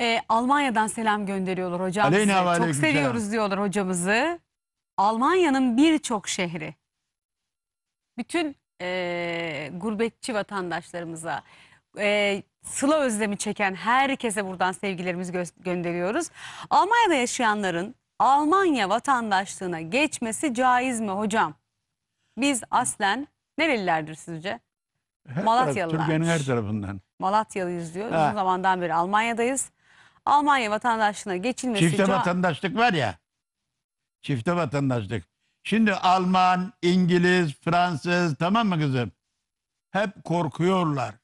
E, Almanya'dan selam gönderiyorlar hocam. Aleyna Çok aleyküm seviyoruz selam. diyorlar hocamızı. Almanya'nın birçok şehri bütün e, gurbetçi vatandaşlarımıza e, sıla özlemi çeken herkese buradan sevgilerimizi gö gönderiyoruz. Almanya'da yaşayanların Almanya vatandaşlığına geçmesi caiz mi hocam? Biz aslen nerelilerdir sizce? Malatyalılar. Türkiye'nin her tarafından. Malatyalıyız diyor. Uzun zamandan beri Almanya'dayız. Almanya vatandaşlığına geçilmesi... Çifte vatandaşlık var ya. Çifte vatandaşlık. Şimdi Alman, İngiliz, Fransız tamam mı kızım? Hep korkuyorlar.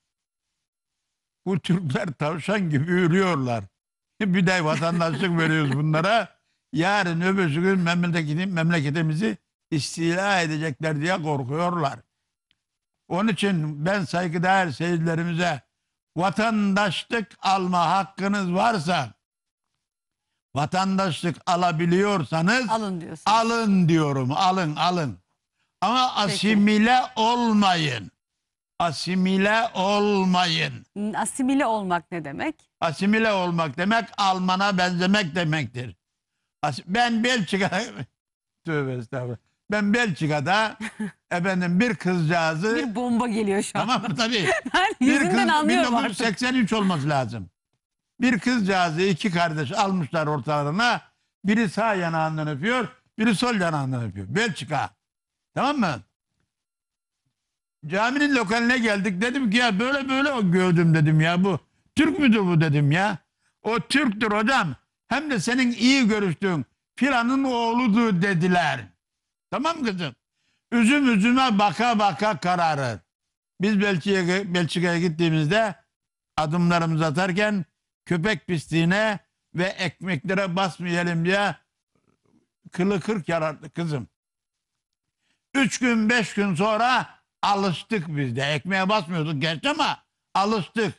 Bu Türkler tavşan gibi ürüyorlar. Bir de vatandaşlık veriyoruz bunlara. Yarın öbür gün memleketimizi istila edecekler diye korkuyorlar. Onun için ben saygıdeğer seyircilerimize vatandaşlık alma hakkınız varsa vatandaşlık alabiliyorsanız Alın alın diyorum alın alın. Ama asimile olmayın. Asimile olmayın. Asimile olmak ne demek? Asimile olmak demek Alman'a benzemek demektir. As- Ben Belçika tövbe estağfurullah. Ben Belçika'da efendim bir kızcağızı Bir bomba geliyor şu an. tamam mı tabii. Ben bir kız anlıyorum artık. 1983 olması lazım. Bir kızcağızı iki kardeş almışlar ortalarına. Biri sağ yanağından öpüyor, biri sol yanağından öpüyor. Belçika. Tamam mı? Caminin lokaline geldik. Dedim ki ya böyle böyle gördüm dedim ya bu. Türk müdür bu dedim ya. O Türktür hocam. Hem de senin iyi görüştüğün filanın oğludur dediler. Tamam kızım? Üzüm üzüme baka baka kararır. Biz Belçika'ya Belçika gittiğimizde adımlarımızı atarken köpek pisliğine ve ekmeklere basmayalım diye kılı kırk yarardı kızım. Üç gün beş gün sonra alıştık biz de. Ekmeğe basmıyorduk gerçi ama alıştık.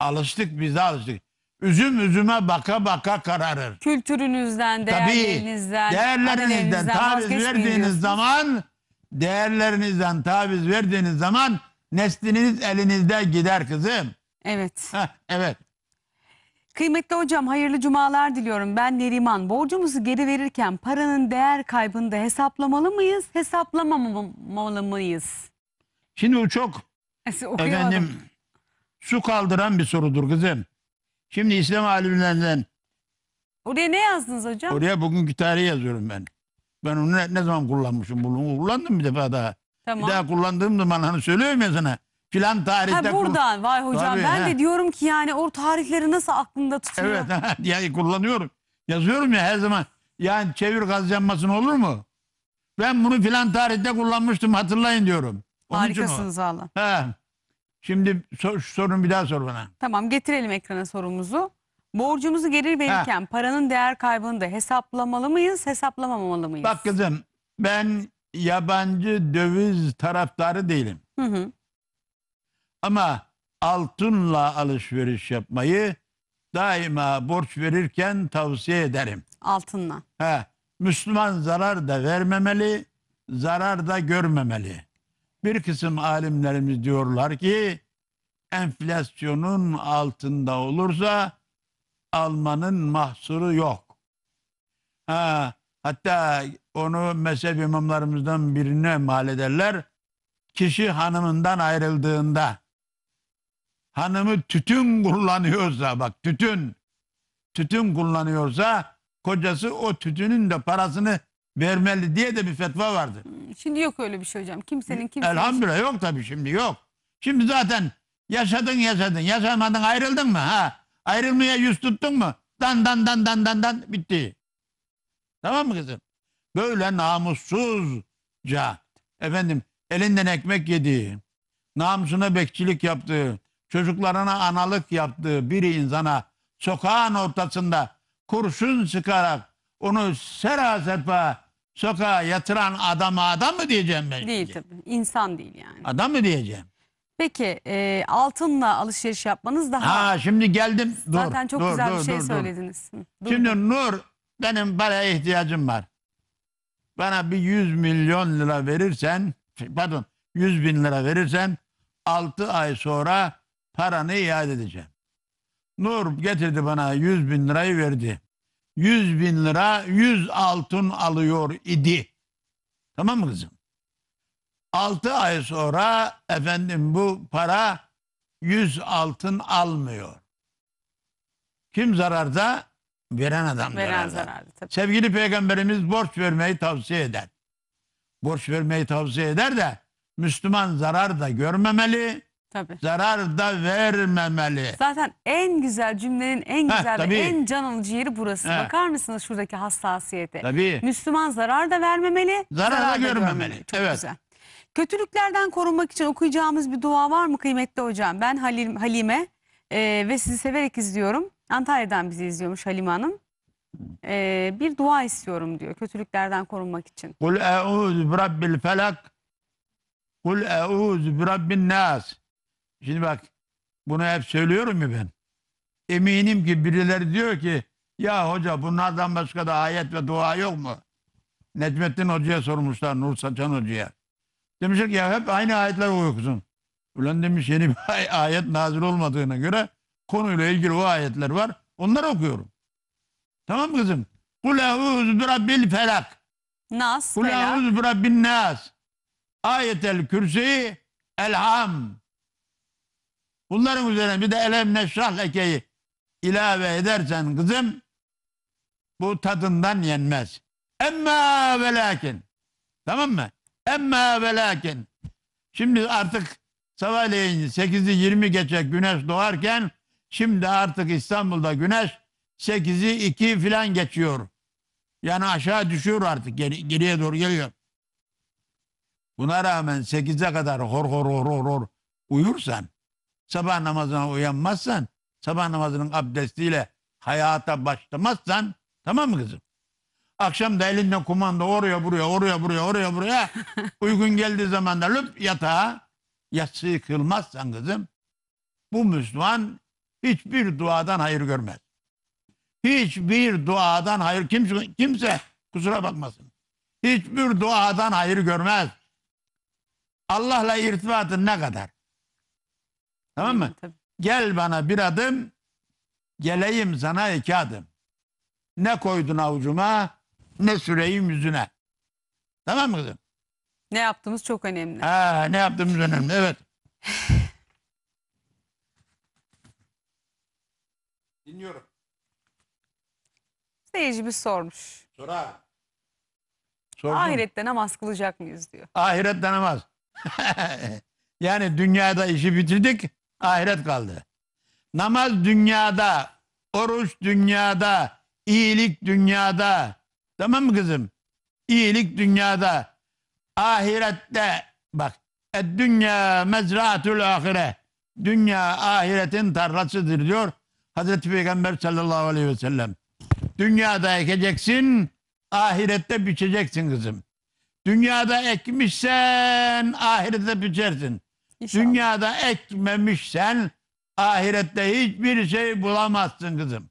Alıştık biz de alıştık. Üzüm üzüme baka baka kararır. Kültürünüzden, değerlerinizden, Tabii, değerlerinizden taviz verdiğiniz zaman değerlerinizden taviz verdiğiniz zaman nesliniz elinizde gider kızım. Evet. Heh, evet. Kıymetli hocam hayırlı cumalar diliyorum. Ben Neriman. Borcumuzu geri verirken paranın değer kaybını da hesaplamalı mıyız, hesaplamamalı mıyız? Şimdi bu çok Neyse, efendim su kaldıran bir sorudur kızım. Şimdi İslam alimlerinden Oraya ne yazdınız hocam? oraya bugünkü tarihi yazıyorum ben. Ben onu ne, ne zaman kullanmışım? Bunu kullandım bir defa daha. tamam. Bir daha kullandığım zaman hani söylüyorum ya sana. Filan tarihte Ha buradan vay hocam Tabii, ben he. de diyorum ki yani o tarihleri nasıl aklında tutuyor? Evet yani kullanıyorum. Yazıyorum ya her zaman. Yani çevir kazanmasın olur mu? Ben bunu filan tarihte kullanmıştım hatırlayın diyorum. Onun Harikasınız valla. He. Şimdi sor, şu sorun bir daha sor bana. Tamam getirelim ekrana sorumuzu. Borcumuzu geri verirken paranın değer kaybını da hesaplamalı mıyız, hesaplamamalı mıyız? Bak kızım ben yabancı döviz taraftarı değilim. Hı hı. Ama altınla alışveriş yapmayı daima borç verirken tavsiye ederim. Altınla. Ha, Müslüman zarar da vermemeli, zarar da görmemeli. Bir kısım alimlerimiz diyorlar ki enflasyonun altında olursa almanın mahsuru yok. Ha, hatta onu mezhep imamlarımızdan birine mal ederler. Kişi hanımından ayrıldığında hanımı tütün kullanıyorsa bak tütün tütün kullanıyorsa kocası o tütünün de parasını vermeli diye de bir fetva vardı. Hmm, şimdi yok öyle bir şey hocam. Kimsenin kimsenin. Elhamdülillah yok tabii şimdi yok. Şimdi zaten yaşadın yaşadın. Yaşamadın ayrıldın mı? Ha? Ayrılmaya yüz tuttun mu? Dan dan dan dan dan dan bitti. Tamam mı kızım? Böyle namussuzca efendim elinden ekmek yediği, namusuna bekçilik yaptığı, çocuklarına analık yaptığı bir insana sokağın ortasında kurşun sıkarak onu sera serpa sokağa yatıran adama adam mı diyeceğim ben? Değil şimdi? tabii. İnsan değil yani. Adam mı diyeceğim? Peki e, altınla alışveriş yapmanız daha... Ha şimdi geldim. Dur, Zaten çok dur, güzel dur, bir şey dur, söylediniz. Dur. Şimdi Nur benim paraya ihtiyacım var. Bana bir 100 milyon lira verirsen pardon 100 bin lira verirsen 6 ay sonra paranı iade edeceğim. Nur getirdi bana 100 bin lirayı verdi. 100 bin lira 100 altın alıyor idi. Tamam mı kızım? 6 ay sonra efendim bu para 100 altın almıyor. Kim zararda? Veren adam Veren zararda. zararda tabii. Sevgili peygamberimiz borç vermeyi tavsiye eder. Borç vermeyi tavsiye eder de Müslüman zarar da görmemeli. Tabii. zarar da vermemeli. Zaten en güzel cümlenin en güzel ve en can alıcı yeri burası. Heh. Bakar mısınız şuradaki hassasiyete? Tabii. Müslüman zarar da vermemeli, Zarar da görmemeli. Çok Evet. güzel. Kötülüklerden korunmak için okuyacağımız bir dua var mı kıymetli hocam? Ben Halim, Halime e, ve sizi severek izliyorum. Antalya'dan bizi izliyormuş Halime Hanım. E, bir dua istiyorum diyor kötülüklerden korunmak için. Kul eûzu bi rabbil felak. Kul eûzu bi rabbin nas. Şimdi bak bunu hep söylüyorum ya ben. Eminim ki birileri diyor ki ya hoca bunlardan başka da ayet ve dua yok mu? Necmettin Hoca'ya sormuşlar Nur Saçan Hoca'ya. Demişler ki ya hep aynı ayetler okuyorsun. Ulan demiş yeni bir ayet nazil olmadığına göre konuyla ilgili o ayetler var. Onları okuyorum. Tamam mı kızım? Kul eûzü bi rabbil felak. Nas, Kul felak. eûzü bi rabbin nas. Ayetel kürsi elham. Bunların üzerine bir de elem neşrah lekeyi ilave edersen kızım bu tadından yenmez. Emma ve lakin. Tamam mı? Emma ve lakin. Şimdi artık sabahleyin 8'i 20 geçe güneş doğarken şimdi artık İstanbul'da güneş 8'i 2 filan geçiyor. Yani aşağı düşüyor artık geri, geriye doğru geliyor. Buna rağmen 8'e kadar hor hor hor hor, hor uyursan sabah namazına uyanmazsan, sabah namazının abdestiyle hayata başlamazsan tamam mı kızım? Akşam da elinde kumanda oraya buraya, oraya buraya, oraya buraya uygun geldiği zaman da lüp yatağa yatsı kılmazsan kızım bu Müslüman hiçbir duadan hayır görmez. Hiçbir duadan hayır kimse, kimse kusura bakmasın. Hiçbir duadan hayır görmez. Allah'la irtibatın ne kadar? Tamam mı? Tabii. Gel bana bir adım, geleyim sana iki adım. Ne koydun avucuma, ne süreyim yüzüne. Tamam mı kızım? Ne yaptığımız çok önemli. Ha, ne yaptığımız önemli, evet. Dinliyorum. Seyircimiz sormuş. Sor abi. Sordum. Ahirette namaz kılacak mıyız diyor. Ahirette namaz. yani dünyada işi bitirdik ahiret kaldı. Namaz dünyada, oruç dünyada, iyilik dünyada. Tamam mı kızım? İyilik dünyada. Ahirette bak. Ed dünya mezraatul ahire. Dünya ahiretin tarlasıdır diyor Hazreti Peygamber sallallahu aleyhi ve sellem. Dünyada ekeceksin, ahirette biçeceksin kızım. Dünyada ekmişsen ahirette biçersin. İnşallah. Dünyada ekmemişsen ahirette hiçbir şey bulamazsın kızım.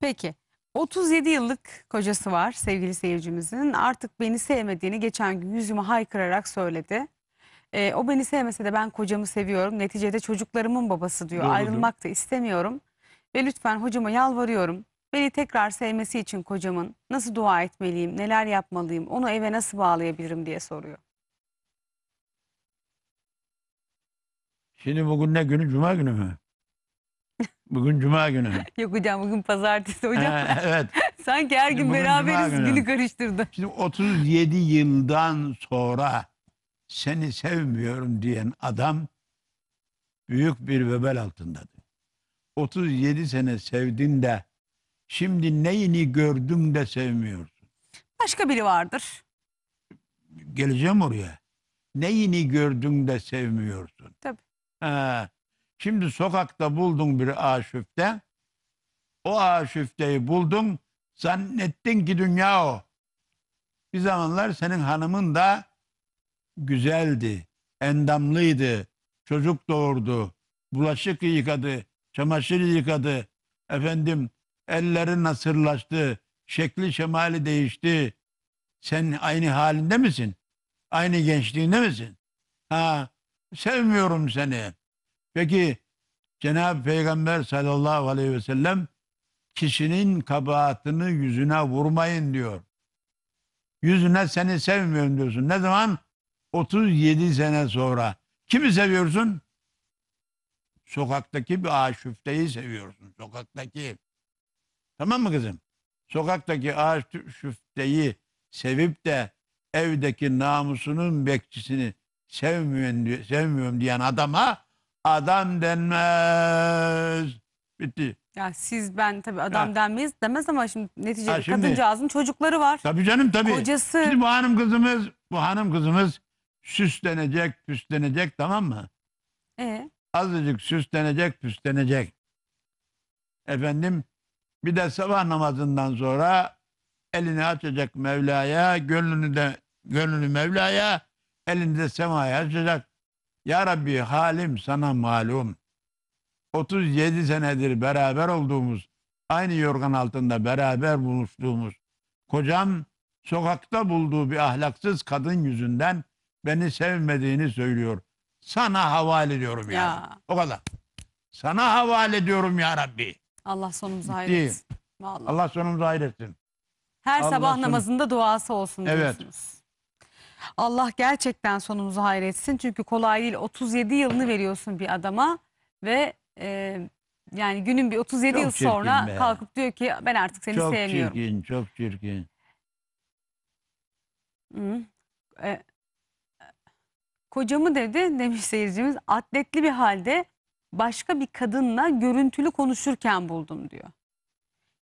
Peki. 37 yıllık kocası var sevgili seyircimizin. Artık beni sevmediğini geçen gün yüzüme haykırarak söyledi. E, o beni sevmese de ben kocamı seviyorum. Neticede çocuklarımın babası diyor. Doğrudur. Ayrılmak da istemiyorum. Ve lütfen hocama yalvarıyorum. Beni tekrar sevmesi için kocamın nasıl dua etmeliyim, neler yapmalıyım, onu eve nasıl bağlayabilirim diye soruyor. Şimdi bugün ne günü? Cuma günü mü? Bugün cuma günü. Yok hocam bugün pazartesi hocam. Ee, evet. Sanki her gün beraberiz günü. günü karıştırdı. Şimdi 37 yıldan sonra seni sevmiyorum diyen adam büyük bir vebel altındadır. 37 sene sevdin de şimdi neyini gördüm de sevmiyorsun. Başka biri vardır. Geleceğim oraya. Neyini gördüm de sevmiyorsun. Tabii. He. Şimdi sokakta buldun bir aşüfte. O aşüfteyi buldun. Zannettin ki dünya o. Bir zamanlar senin hanımın da güzeldi, endamlıydı, çocuk doğurdu, bulaşık yıkadı, çamaşır yıkadı, efendim elleri nasırlaştı, şekli şemali değişti. Sen aynı halinde misin? Aynı gençliğinde misin? Ha, Sevmiyorum seni. Peki Cenab-ı Peygamber sallallahu aleyhi ve sellem kişinin kabahatını yüzüne vurmayın diyor. Yüzüne seni sevmiyorum diyorsun. Ne zaman? 37 sene sonra. Kimi seviyorsun? Sokaktaki bir aşüfteyi seviyorsun. Sokaktaki. Tamam mı kızım? Sokaktaki aşüfteyi sevip de evdeki namusunun bekçisini sevmiyorum, sevmiyorum diyen adama adam denmez. Bitti. Ya siz ben tabii adam Ya. denmeyiz demez ama şimdi neticede Ha, şimdi- kadıncağızın çocukları var. Tabii canım tabii. Kocası. Şimdi bu hanım kızımız, bu hanım kızımız süslenecek, püslenecek tamam mı? Ee, Azıcık süslenecek, püslenecek. Efendim bir de sabah namazından sonra elini açacak Mevla'ya, gönlünü de gönlünü Mevla'ya, elinde semaya açacak. Ya Rabbi halim sana malum. 37 senedir beraber olduğumuz, aynı yorgan altında beraber buluştuğumuz kocam sokakta bulduğu bir ahlaksız kadın yüzünden beni sevmediğini söylüyor. Sana havale ediyorum ya. Yani. O kadar. Sana havale ediyorum ya Rabbi. Allah sonumuzu hayretsin. Vallahi. Allah sonumuzu hayretsin. Her Allah sabah son... namazında duası olsun evet. diyorsunuz. Evet. Allah gerçekten sonumuzu hayretsin. Çünkü kolay değil 37 yılını veriyorsun bir adama ve e, yani günün bir 37 Çok yıl sonra be. kalkıp diyor ki ben artık seni Çok sevmiyorum. çirkin, çok çirkin. E, kocamı dedi demiş seyircimiz atletli bir halde başka bir kadınla görüntülü konuşurken buldum diyor.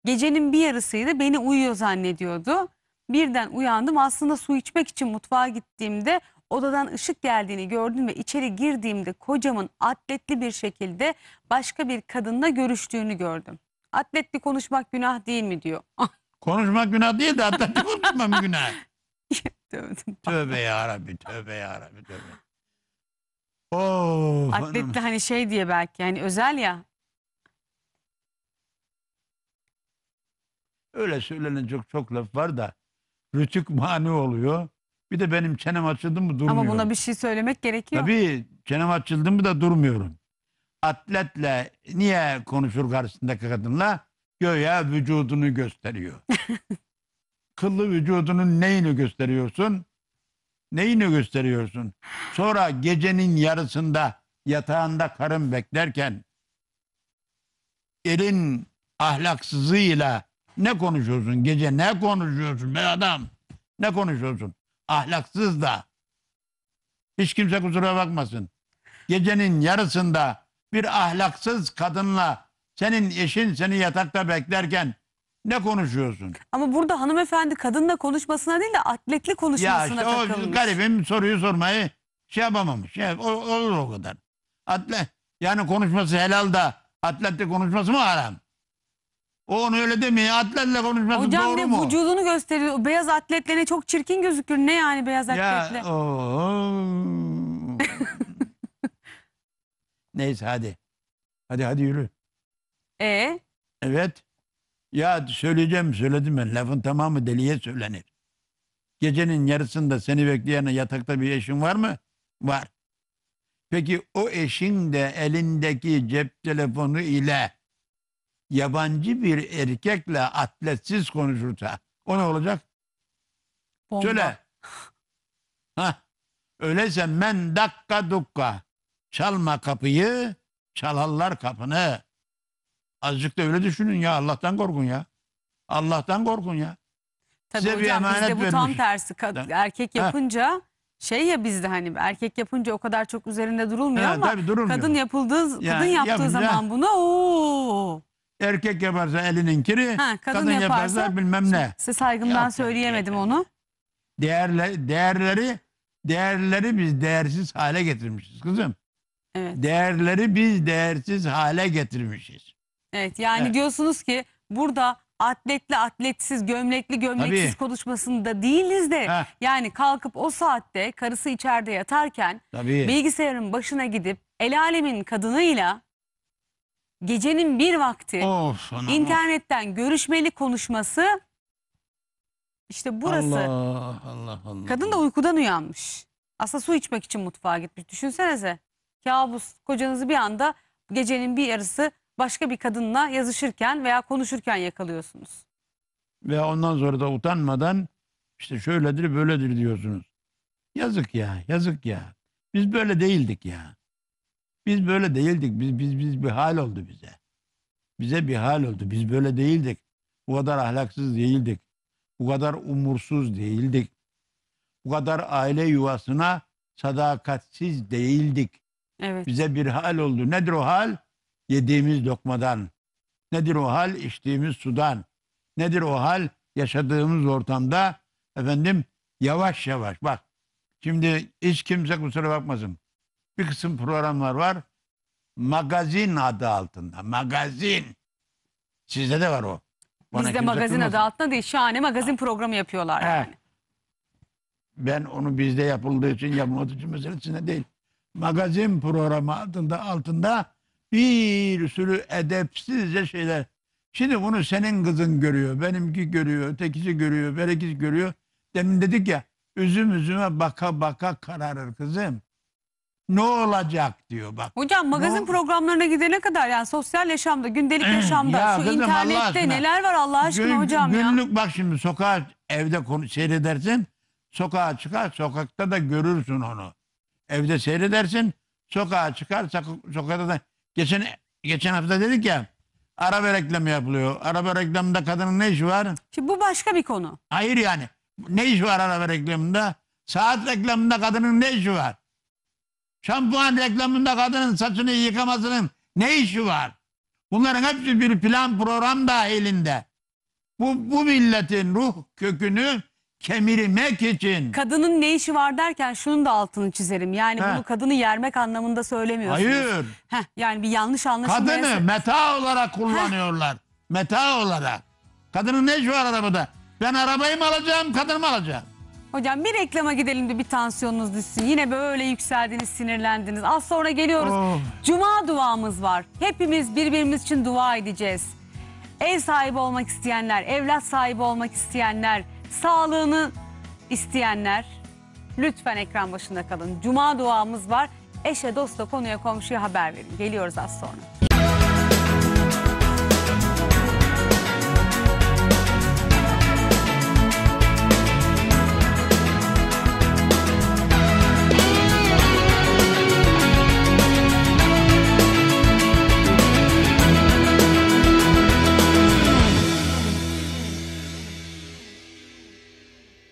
Gecenin bir yarısıydı beni uyuyor zannediyordu. Birden uyandım aslında su içmek için mutfağa gittiğimde odadan ışık geldiğini gördüm ve içeri girdiğimde kocamın atletli bir şekilde başka bir kadınla görüştüğünü gördüm. Atletli konuşmak günah değil mi diyor. Konuşmak günah değil de atletli konuşmam günah. Tövbe yarabbi, tövbe yarabbi, tövbe. Oo, oh, Atletli hani şey diye belki yani özel ya. Öyle söylenen çok çok laf var da. Rütük mani oluyor. Bir de benim çenem açıldı mı durmuyorum. Ama buna bir şey söylemek gerekiyor. Tabii çenem açıldı mı da durmuyorum. Atletle niye konuşur karşısındaki kadınla? Göya vücudunu gösteriyor. Kıllı vücudunun neyini gösteriyorsun? Neyini gösteriyorsun? Sonra gecenin yarısında yatağında karın beklerken elin ahlaksızıyla ne konuşuyorsun gece? Ne konuşuyorsun be adam? Ne konuşuyorsun? Ahlaksız da. Hiç kimse kusura bakmasın. Gecenin yarısında bir ahlaksız kadınla senin eşin seni yatakta beklerken ne konuşuyorsun? Ama burada hanımefendi kadınla konuşmasına değil de atletli Ya konuşmasına işte o takılmış. garibim soruyu sormayı şey yapamamış. Ya, olur o kadar. Atle, yani konuşması helal da atletle konuşması mı haram? O onu öyle demiyor. Atletle konuşması Hocam doğru ne vücudunu gösteriyor. O Beyaz atletle ne çok çirkin gözükür. Ne yani beyaz atletle? Ya Neyse hadi. Hadi hadi yürü. Ee? Evet. Ya söyleyeceğim söyledim ben. Lafın tamamı deliye söylenir. Gecenin yarısında seni bekleyen yatakta bir eşin var mı? Var. Peki o eşin de elindeki cep telefonu ile yabancı bir erkekle atletsiz konuşursa o ne olacak? Bomba. Söyle. Hah. Öyleyse men dakka dukka. Çalma kapıyı, çalarlar kapını. Azıcık da öyle düşünün ya. Allah'tan korkun ya. Allah'tan korkun ya. Tabii Size hocam bir bizde bu vermiş. tam tersi. erkek yapınca ha. şey ya bizde hani erkek yapınca o kadar çok üzerinde durulmuyor ha, ama tabii durulmuyor. kadın yapıldığı yani, kadın yaptığı yapınca, zaman buna ooo Erkek yaparsa elinin kiri, Ha, kadın, yaparsa, bilmem ne. Size saygımdan Yapacak söyleyemedim onu. Değerle, değerleri değerleri biz değersiz hale getirmişiz kızım. Evet. Değerleri biz değersiz hale getirmişiz. Evet yani Evet. diyorsunuz ki burada atletli atletsiz, gömlekli gömleksiz Tabii. konuşmasında değiliz de Heh. yani kalkıp o saatte karısı içeride yatarken Tabii. bilgisayarın başına gidip el alemin kadınıyla gecenin bir vakti Of internetten görüşmeli konuşması işte burası. Allah Allah Allah. Kadın da uykudan uyanmış. Aslında su içmek için mutfağa gitmiş. Düşünsenize kabus kocanızı bir anda gecenin bir yarısı başka bir kadınla yazışırken veya konuşurken yakalıyorsunuz. Ve ondan sonra da utanmadan işte şöyledir böyledir diyorsunuz. Yazık ya yazık ya. Biz böyle değildik ya. Biz böyle değildik. Biz biz biz bir hal oldu bize. Bize bir hal oldu. Biz böyle değildik. Bu kadar ahlaksız değildik. Bu kadar umursuz değildik. Bu kadar aile yuvasına sadakatsiz değildik. Evet. Bize bir hal oldu. Nedir o hal? Yediğimiz lokmadan. Nedir o hal? İçtiğimiz sudan. Nedir o hal? Yaşadığımız ortamda efendim yavaş yavaş bak. Şimdi hiç kimse kusura bakmasın bir kısım programlar var. Magazin adı altında. Magazin. Sizde de var o. Bana Bizde magazin adı altında değil. Şahane magazin programı yapıyorlar. Yani. Ben onu bizde yapıldığı için yapılmadığı için Sizde değil. Magazin programı altında, altında bir sürü edepsizce şeyler. Şimdi bunu senin kızın görüyor, benimki görüyor, ötekisi görüyor, berekisi görüyor. Demin dedik ya üzüm üzüme baka baka kararır kızım ne olacak diyor bak. Hocam magazin programlarına gidene kadar yani sosyal yaşamda, gündelik yaşamda, Ya şu kızım, internette neler var Allah aşkına Gün- hocam ya. günlük bak şimdi sokağa evde konu seyredersin. Sokağa çıkar sokakta da görürsün onu. Evde seyredersin. Sokağa çıkar sokakta da geçen geçen hafta dedik ya araba reklamı yapılıyor. Araba reklamında kadının ne işi var? Şimdi bu başka bir konu. Hayır yani. Ne işi var araba reklamında? Saat reklamında kadının ne işi var? Şampuan reklamında kadının saçını yıkamasının ne işi var? Bunların hepsi bir plan program dahilinde. Bu, bu milletin ruh kökünü kemirmek için. Kadının ne işi var derken şunun da altını çizerim. Yani He. bunu kadını yermek anlamında söylemiyorsunuz. Hayır. Heh, yani bir yanlış anlaşılma. Kadını yerse... meta olarak kullanıyorlar. Heh. Meta olarak. Kadının ne işi var arabada? Ben arabayı mı alacağım, kadını mı alacağım? Hocam bir reklama gidelim de bir tansiyonunuz düşsün. Yine böyle yükseldiniz, sinirlendiniz. Az sonra geliyoruz. Oh. Cuma duamız var. Hepimiz birbirimiz için dua edeceğiz. Ev sahibi olmak isteyenler, evlat sahibi olmak isteyenler, sağlığını isteyenler lütfen ekran başında kalın. Cuma duamız var. Eşe, dosta, konuya, komşuya haber verin. Geliyoruz az sonra.